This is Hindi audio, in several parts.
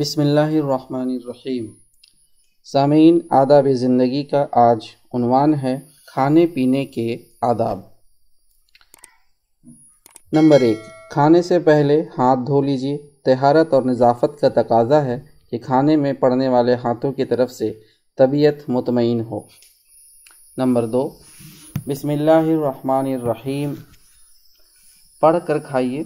बिसमीम सामीन आदाब ज़िंदगी का आज उनवान है खाने पीने के आदाब नंबर एक खाने से पहले हाथ धो लीजिए तहारत और नज़ाफत का तकाजा है कि खाने में पड़ने वाले हाथों की तरफ से तबीयत मुतमिन हो नंबर दो बिसमीम पढ़ कर खाइए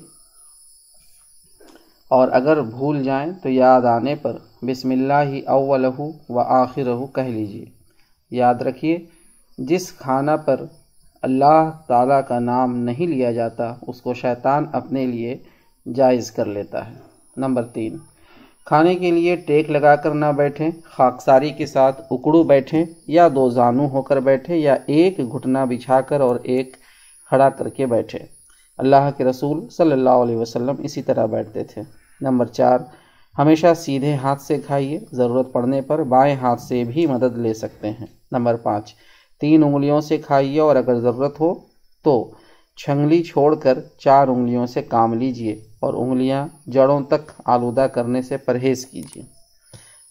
और अगर भूल जाएं तो याद आने पर बिस्मिल्लाह ही अव्वलहू व आखिरहू कह लीजिए याद रखिए जिस खाना पर अल्लाह ताला का नाम नहीं लिया जाता उसको शैतान अपने लिए जायज़ कर लेता है नंबर तीन खाने के लिए टेक लगा कर ना बैठें खाकसारी के साथ उकड़ू बैठें या दो जानू होकर बैठें या एक घुटना बिछाकर और एक खड़ा करके बैठें अल्लाह के रसूल सल्लल्लाहु अलैहि वसल्लम इसी तरह बैठते थे नंबर चार हमेशा सीधे हाथ से खाइए ज़रूरत पड़ने पर बाएं हाथ से भी मदद ले सकते हैं नंबर पाँच तीन उंगलियों से खाइए और अगर ज़रूरत हो तो छंगली छोड़कर चार उंगलियों से काम लीजिए और उंगलियां जड़ों तक आलूदा करने से परहेज़ कीजिए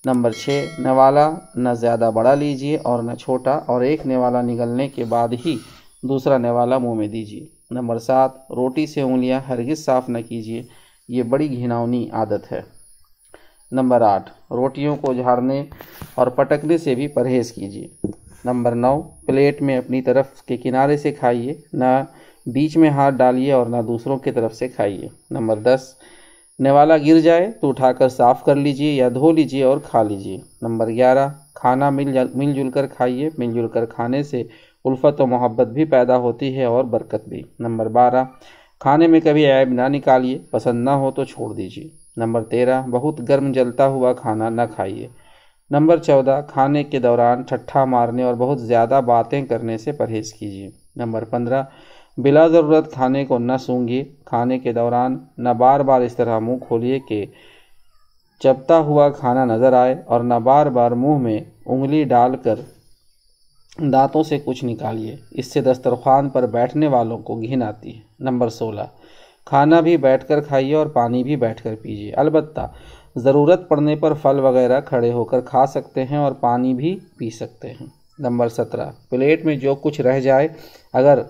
नंबर छः नवाला न ज़्यादा बड़ा लीजिए और न छोटा और एक नेवाला निगलने के बाद ही दूसरा नेवाला मुँह में दीजिए नंबर सात रोटी से उंगलियाँ हरगिज़ साफ़ न कीजिए ये बड़ी घिनौनी आदत है नंबर आठ रोटियों को झाड़ने और पटकने से भी परहेज़ कीजिए नंबर नौ प्लेट में अपनी तरफ के किनारे से खाइए ना बीच में हाथ डालिए और ना दूसरों की तरफ से खाइए नंबर दस नेवाला गिर जाए तो उठाकर साफ़ कर लीजिए या धो लीजिए और खा लीजिए नंबर ग्यारह खाना मिल मिलजुल कर खाइए मिलजुल कर खाने से उल्फत और मोहब्बत भी पैदा होती है और बरकत भी नंबर बारह खाने में कभी ऐब ना निकालिए पसंद ना हो तो छोड़ दीजिए नंबर तेरह बहुत गर्म जलता हुआ खाना ना खाइए नंबर चौदह खाने के दौरान ठट्ठा मारने और बहुत ज़्यादा बातें करने से परहेज़ कीजिए नंबर पंद्रह बिला ज़रूरत खाने को न सूंघिए खाने के दौरान न बार बार इस तरह मुंह खोलिए कि चपता हुआ खाना नज़र आए और न बार बार मुंह में उंगली डालकर दांतों से कुछ निकालिए इससे दस्तरखान पर बैठने वालों को घिन आती है नंबर सोलह खाना भी बैठकर खाइए और पानी भी बैठकर पीजिए अलबत्त ज़रूरत पड़ने पर फल वगैरह खड़े होकर खा सकते हैं और पानी भी पी सकते हैं नंबर सत्रह प्लेट में जो कुछ रह जाए अगर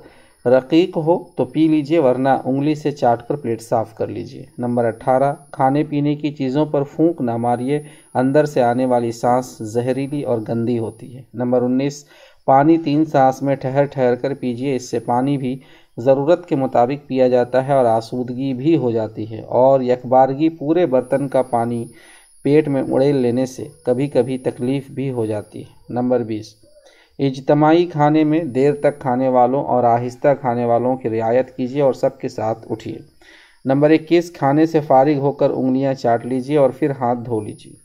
रकीक हो तो पी लीजिए वरना उंगली से चाट कर प्लेट साफ़ कर लीजिए नंबर अट्ठारह खाने पीने की चीज़ों पर फूंक ना मारिए अंदर से आने वाली सांस जहरीली और गंदी होती है नंबर उन्नीस पानी तीन सांस में ठहर ठहर कर पीजिए इससे पानी भी ज़रूरत के मुताबिक पिया जाता है और आसूदगी भी हो जाती है और यकबारगी पूरे बर्तन का पानी पेट में उड़ेल लेने से कभी कभी तकलीफ़ भी हो जाती है नंबर बीस इजतमाही खाने में देर तक खाने वालों और आहिस्ता खाने वालों की रियायत कीजिए और सबके साथ उठिए नंबर इक्कीस खाने से फारिग होकर उंगलियां चाट लीजिए और फिर हाथ धो लीजिए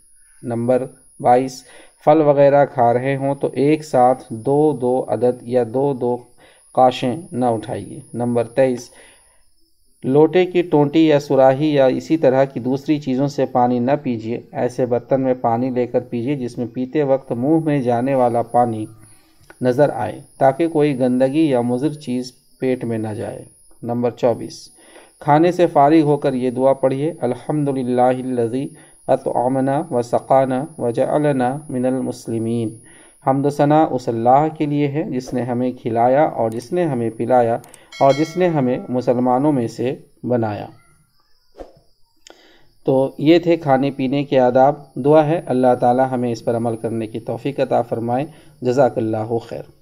नंबर बाईस फल वगैरह खा रहे हों तो एक साथ दो दो अदद या दो दो काशें न उठाइए नंबर तेईस लोटे की टोंटी या सुराही या इसी तरह की दूसरी चीज़ों से पानी न पीजिए ऐसे बर्तन में पानी लेकर पीजिए जिसमें पीते वक्त मुंह में जाने वाला पानी नज़र आए ताकि कोई गंदगी या मुजर चीज़ पेट में न जाए नंबर चौबीस खाने से फारिग होकर ये दुआ पढ़िए अल्हम्दुलिल्लाहिल्लज़ी अतआमना व सक़ाना व जलना मिनलमसलिमिन हमदसना उस अल्लाह के लिए है जिसने हमें खिलाया और जिसने हमें पिलाया और जिसने हमें मुसलमानों में से बनाया तो ये थे खाने पीने के आदाब दुआ है अल्लाह ताला हमें इस पर अमल करने की तोफ़ी अता फ़रमाए जजाकल्ला खैर